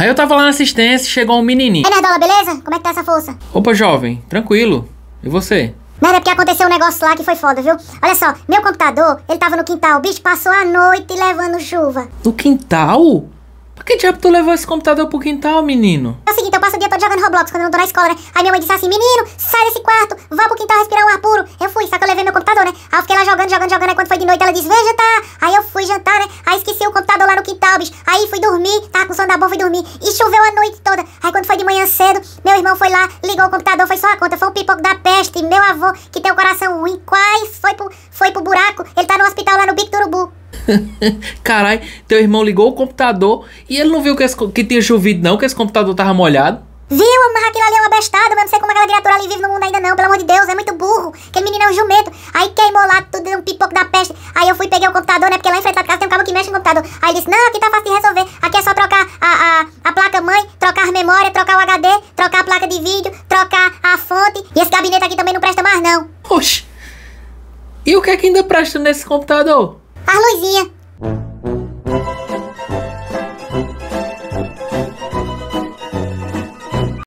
Aí eu tava lá na assistência e chegou um menininho. É, Nerdola, né, beleza? Como é que tá essa força? Opa, jovem, tranquilo. E você? Nada, né, né, porque aconteceu um negócio lá que foi foda, viu? Olha só, meu computador, ele tava no quintal. O bicho passou a noite levando chuva. No quintal? Por que diabo tu levou esse computador pro quintal, menino? É o seguinte, eu passo o dia todo jogando Roblox quando eu não tô na escola, né? Aí minha mãe disse assim, menino, sai desse quarto, vá pro quintal respirar um ar puro. Eu fui, só que eu levei meu computador, né? Aí eu fiquei lá jogando, jogando, jogando, aí foi de noite, ela disse, veja, tá. Aí eu fui jantar, né? Aí esqueci o computador lá no quintal, bicho. Aí fui dormir, tava com sono da boa, fui dormir. E choveu a noite toda. Aí quando foi de manhã cedo, meu irmão foi lá, ligou o computador, foi só a conta. Foi um pipoco da peste. Meu avô, que tem o um coração ruim, quase foi pro, foi pro buraco. Ele tá no hospital lá no Bico do Urubu. Carai, teu irmão ligou o computador e ele não viu que, esse, que tinha chovido, não, que esse computador tava molhado. Viu, mas aquilo ali é uma bestada, mas não sei como aquela criatura ali vive no mundo ainda não, pelo amor de Deus, é muito burro. né? Porque lá em frente da casa tem um cabo que mexe no computador. Aí ele disse, não, aqui tá fácil de resolver. Aqui é só trocar a, a, a placa-mãe, trocar as memória, trocar o HD, trocar a placa de vídeo, trocar a fonte. E esse gabinete aqui também não presta mais, não. Oxi! E o que é que ainda presta nesse computador? As luzinhas.